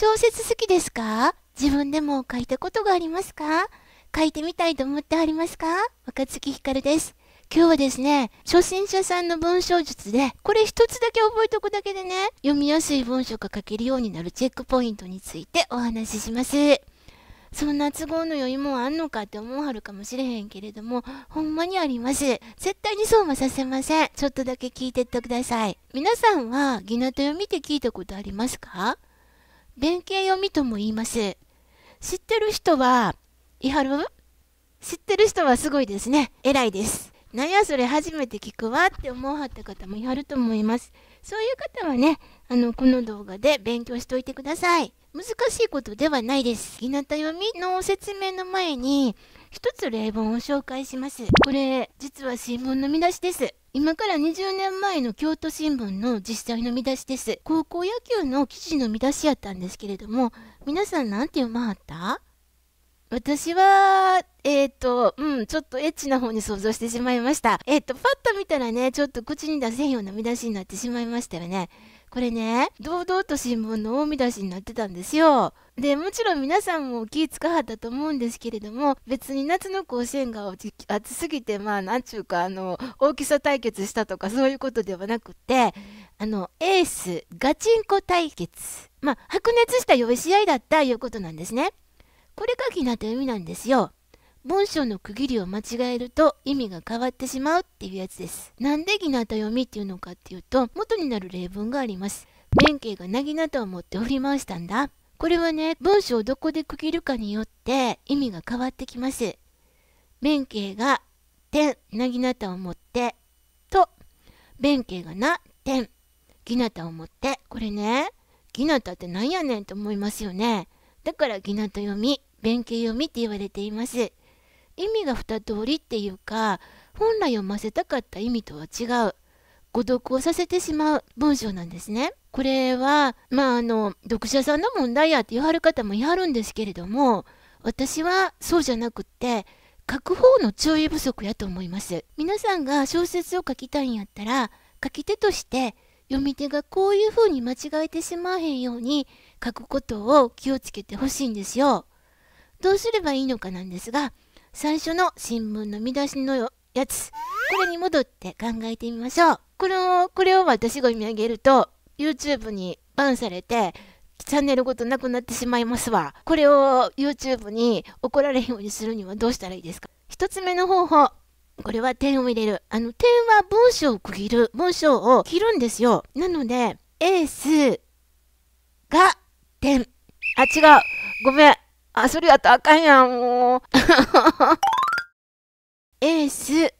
小説好きですか自分でも書いたことがありますか書いてみたいと思ってありますか若月ひかるです。今日はですね、初心者さんの文章術で、これ一つだけ覚えとくだけでね、読みやすい文章が書けるようになるチェックポイントについてお話しします。そんな都合の良いもんあんのかって思うはるかもしれへんけれども、ほんまにあります。絶対にそうはさせません。ちょっとだけ聞いてってください。皆さんは、ギナトヨ見て聞いたことありますか弁慶読みとも言います。知ってる人は、いはる知ってる人はすごいですね。偉いです。なんやそれ初めて聞くわって思うはった方もいはると思います。そういう方はね、あの、この動画で勉強しといてください。難しいことではないです。日向読みの説明の前に、一つ例文を紹介します。これ、実は新聞の見出しです。今から20年前の京都新聞の実際の見出しです。高校野球の記事の見出しやったんですけれども、皆さん何て読まはった私は、えっ、ー、と、うん、ちょっとエッチな方に想像してしまいました。えっ、ー、と、パッと見たらね、ちょっと口に出せんような見出しになってしまいましたよね。これね、堂々と新聞の大見出しになってたんですよ。で、もちろん皆さんも気かはったと思うんですけれども、別に夏の甲子園が暑すぎて、まあ、なんちゅうか、あの、大きさ対決したとかそういうことではなくて、あの、エース、ガチンコ対決。まあ、白熱した良い試合だったいうことなんですね。これが気になった意味なんですよ。文章の区切りを間違えると意味が変わってしまうっていうやつです。なんでぎなた読みっていうのかっていうと、元になる例文があります。弁慶がなぎなたを持って振り回したんだ。これはね、文章をどこで区切るかによって意味が変わってきます。弁慶が点、なぎなたを持ってと、弁慶がな、点、ぎなたを持って。これね、ぎなたってなんやねんと思いますよね。だからぎなと読み弁慶読みって言われています意味が2通りっていうか本来読ませたかった意味とは違う誤読をさせてしまう文章なんですねこれはまああの読者さんの問題やって言わはる方も言いはるんですけれども私はそうじゃなくって書く方の注意不足やと思います皆さんが小説を書きたいんやったら書き手として読み手がこういう風に間違えてしまわへんように書くことを気をつけてほしいんですよ。どうすればいいのかなんですが、最初の新聞の見出しのやつ、これに戻って考えてみましょう。これを、これを私が読み上げると、YouTube にバンされて、チャンネルごとなくなってしまいますわ。これを YouTube に怒られへんようにするにはどうしたらいいですか一つ目の方法。これは点を入れる。あの、点は文章を区切る。文章を切るんですよ。なので、エースが点。あ、違う。ごめん。あ、それやったらあかんやん、もう。エース、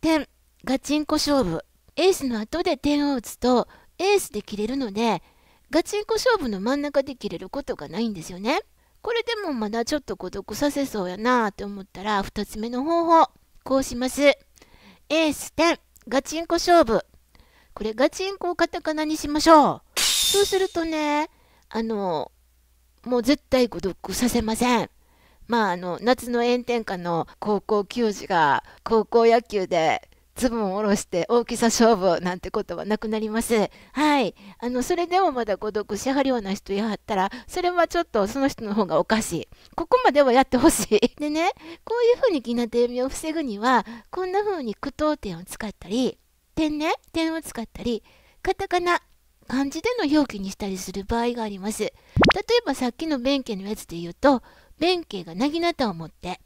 点、ガチンコ勝負。エースの後で点を打つと、エースで切れるので、ガチンコ勝負の真ん中で切れることがないんですよね。これでもまだちょっと孤独させそうやなぁと思ったら、2つ目の方法。こうします。エース点、ガチンコ勝負。これガチンコをカタカナにしましょう。そうするとね、あの、もう絶対孤独させません。まあ、あの、夏の炎天下の高校球児が高校野球でズボンを下ろして大きさ勝負なんてことはなくなります。はい。あの、それでもまだ孤独しはるような人やはったら、それはちょっとその人の方がおかしい。ここまではやってほしい。でね、こういうふうに気になっ低迷を防ぐには、こんなふうに句読点を使ったり、点ね、点を使ったり、カタカナ、漢字での表記にしたりする場合があります。例えばさっきの弁慶のやつで言うと、弁慶がなぎなたを持って、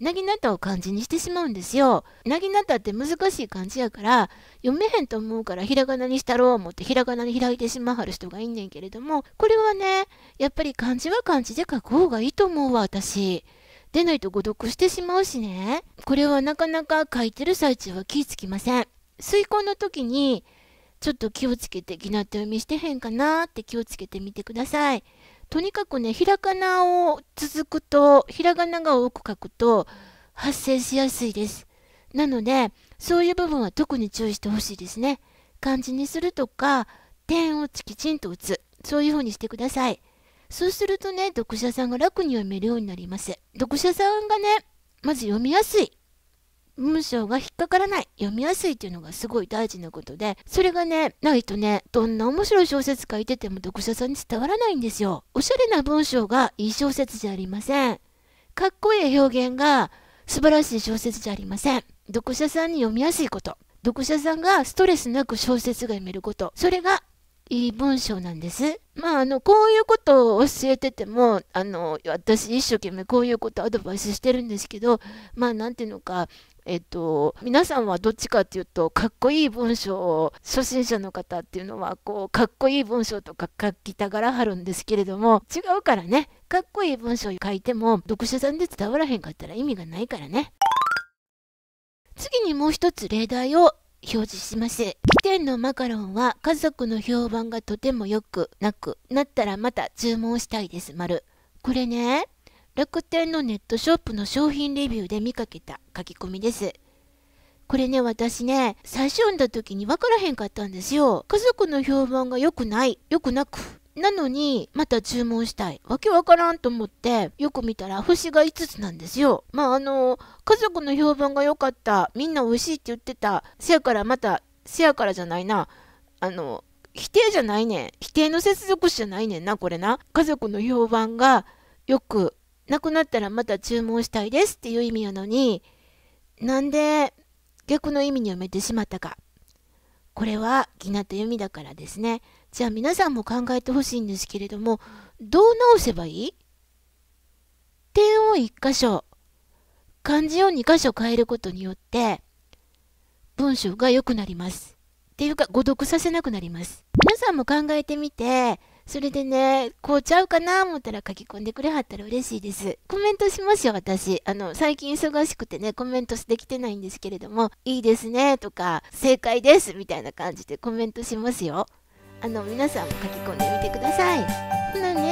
なぎなたを漢字にしてしまうんですよ。なぎなたって難しい漢字やから、読めへんと思うからひらがなにしたろう思ってひらがなに開いてしまはる人がいんねんけれども、これはね、やっぱり漢字は漢字で書く方がいいと思うわ、私。でないと誤読してしまうしね。これはなかなか書いてる最中は気ぃつきません。遂行の時に、ちょっと気をつけて、になって読みしてへんかなって気をつけてみてください。とにかくね、ひらがなを続くと、ひらがなが多く書くと発生しやすいです。なので、そういう部分は特に注意してほしいですね。漢字にするとか、点をきちんと打つ。そういうふうにしてください。そうするとね、読者さんが楽に読めるようになります。読者さんがね、まず読みやすい。文章が引っかからない読みやすいっていうのがすごい大事なことでそれがねないとねどんな面白い小説書いてても読者さんに伝わらないんですよおしゃれな文章がいい小説じゃありませんかっこいい表現が素晴らしい小説じゃありません読者さんに読みやすいこと読者さんがストレスなく小説が読めることそれがいい文章なんです。まあ、あの、こういうことを教えてても、あの、私一生懸命こういうことアドバイスしてるんですけど、まあ、なんていうのか、えっと、皆さんはどっちかっていうとかっこいい文章を初心者の方っていうのはこうかっこいい文章とか書きたがらはるんですけれども違うからねかっこいい文章を書いても読者さんで伝わらへんかったら意味がないからね。次にもう一つ例題を表示します。起点のマカロンは家族の評判がとても良くなくなったらまた注文したいです、丸。これね、楽天のネットショップの商品レビューで見かけた書き込みです。これね、私ね、最初読んだ時に分からへんかったんですよ。家族の評判が良くない、良くなくなのに、また注文したい。わけわからんと思って、よく見たら、節が5つなんですよ。まあ、あの、家族の評判が良かった。みんな美味しいって言ってた。せやからまた、せやからじゃないな。あの、否定じゃないねん。否定の接続詞じゃないねんな、これな。家族の評判がよく、なくなったらまた注文したいですっていう意味やのに、なんで逆の意味にやめてしまったか。これは、ギなと弓だからですね。じゃあ皆さんも考えてほしいんですけれども、どう直せばいい点を1箇所、漢字を2箇所変えることによって、文章が良くなります。っていうか、誤読させなくなります。皆さんも考えてみて、それでね、こうちゃうかな思ったら書き込んでくれはったら嬉しいです。コメントしますよ、私。あの、最近忙しくてね、コメントできてないんですけれども、いいですね、とか、正解です、みたいな感じでコメントしますよ。あの皆さんも書き込んでみてください。ほなね